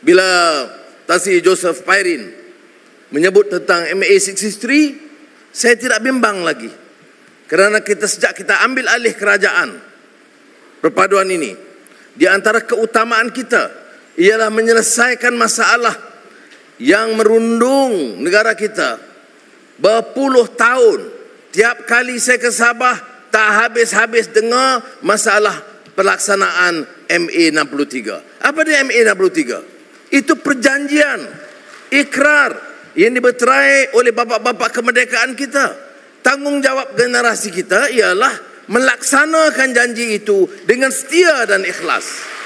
Bila Tasi Joseph Pyrin menyebut tentang MA63, saya tidak bimbang lagi. Kerana kita sejak kita ambil alih kerajaan perpaduan ini, di antara keutamaan kita ialah menyelesaikan masalah yang merundung negara kita berpuluh tahun. Tiap kali saya ke Sabah tak habis-habis dengar masalah pelaksanaan MA63. Apa dia MA63? Itu perjanjian ikrar yang diberterai oleh bapa-bapa kemerdekaan kita. Tanggungjawab generasi kita ialah melaksanakan janji itu dengan setia dan ikhlas.